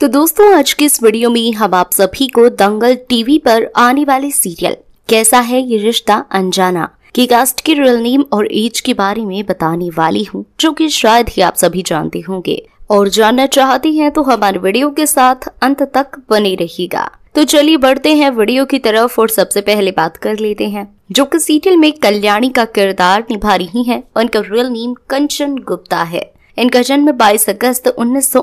तो दोस्तों आज के इस वीडियो में हम आप सभी को दंगल टीवी पर आने वाले सीरियल कैसा है ये रिश्ता अनजाना की कास्ट की रियल नेम और एज के बारे में बताने वाली हूँ जो कि शायद ही आप सभी जानते होंगे और जानना चाहते हैं तो हमारे वीडियो के साथ अंत तक बने रहिएगा तो चलिए बढ़ते हैं वीडियो की तरफ और सबसे पहले बात कर लेते हैं जो कि सीरियल में कल्याणी का किरदार निभा रही है उनका रियल नेम कंचन गुप्ता है इनका जन्म 22 अगस्त उन्नीस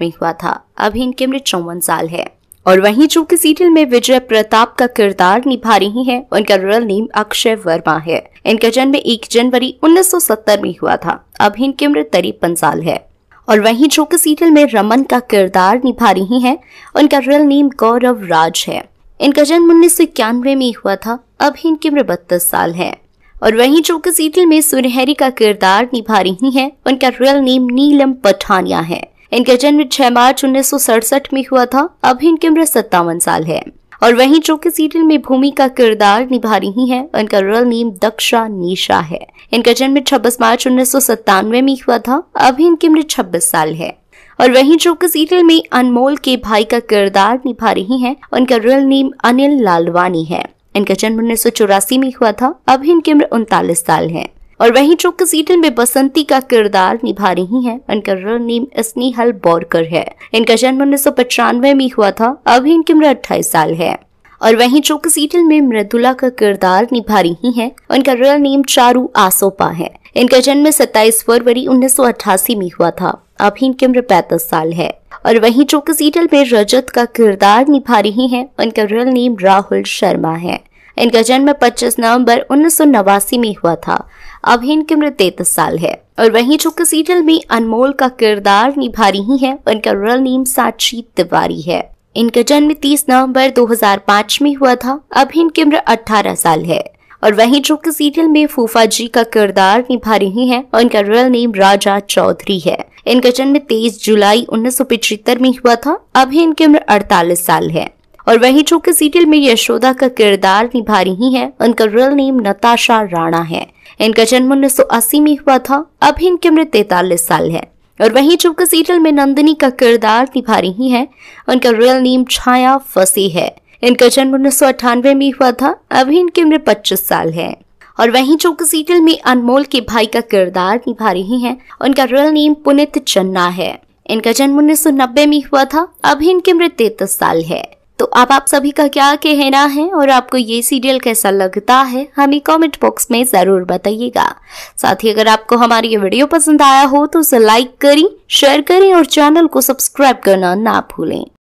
में हुआ था अभी इनकी उम्र चौवन साल है और वहीं जो कि सीरियल में विजय प्रताप का किरदार निभा रही हैं उनका रियल नेम अक्षय वर्मा है इनका जन्म 1 जनवरी 1970 में हुआ था अभी इनकी उम्र तिरपन साल है और वहीं जो कि सीरियल में रमन का किरदार निभा रही हैं उनका रियल नेम गौरव राज है इनका जन्म उन्नीस में हुआ था अभी इनकी उम्र बत्तीस साल है और वहीं जो कि सीरियल में सुनहरी का किरदार निभा रही हैं उनका रियल नेम नीलम पठानिया है इनका जन्म 6 मार्च उन्नीस में हुआ था अब इनकी उम्र सत्तावन साल है और वहीं जो कि सीरियल में भूमि का किरदार निभा रही हैं उनका रियल नेम दक्षा निशा है इनका जन्म 26 मार्च उन्नीस में हुआ था अभी इनकी उम्र छब्बीस साल है और वहीं जो कि सीरियल में अनमोल के भाई का किरदार निभा रही हैं उनका रियल नेम अनिल लालवानी है इनका जन्म उन्नीस में हुआ था अभी इनकी उम्र उनतालीस साल है और वही चौक सीटल में बसंती का किरदार निभा रही हैं इनका रियल नेम स्नेहल बोरकर है इनका जन्म उन्नीस में हुआ था अभी इनकी उम्र अट्ठाईस साल है और वही चौक सीटल में मृदुला का किरदार निभा रही हैं उनका रियल नेम चारू आसोपा है इनका जन्म 27 फरवरी 1988 में हुआ था अभी की उम्र पैंतीस साल है और वहीं जो कि में रजत का किरदार निभा रही हैं उनका रियल नेम राहुल शर्मा है इनका जन्म 25 नवंबर उन्नीस में हुआ था अभिन इनकी उम्र तैतीस साल है और वहीं जो कि में अनमोल का किरदार निभा रही है उनका रियल नेम साक्षी तिवारी है इनका जन्म 30 नवंबर 2005 में हुआ था अब इनकी उम्र अठारह साल है और वहीं जो कि सीरियल में फूफा जी का किरदार निभा रही हैं उनका रियल नेम राजा चौधरी है इनका जन्म 23 जुलाई उन्नीस में हुआ था अभी इनकी उम्र 48 साल है और वही जो कि सीरियल में यशोदा का किरदार निभा रही हैं, उनका रियल नेम नताशा राणा है इनका जन्म 1980 में हुआ था अभी इनकी उम्र 43 साल है और वही जो कि सीरियल में नंदिनी का किरदार निभा रही है उनका रियल नेम छाया फसी है इनका जन्म उन्नीस में हुआ था अभी इनकी उम्र पच्चीस साल है और वहीं जो सीरियल में अनमोल के भाई का किरदार निभा रही हैं उनका रियल नेम पुनित चन्ना है इनका जन्म उन्नीस में हुआ था अभी इनकी उम्र तैतीस साल है तो अब आप सभी का क्या कहना है और आपको ये सीरियल कैसा लगता है हमें कमेंट बॉक्स में जरूर बताइएगा साथ ही अगर आपको हमारी ये वीडियो पसंद आया हो तो उसे लाइक करें शेयर करें और चैनल को सब्सक्राइब करना ना भूलें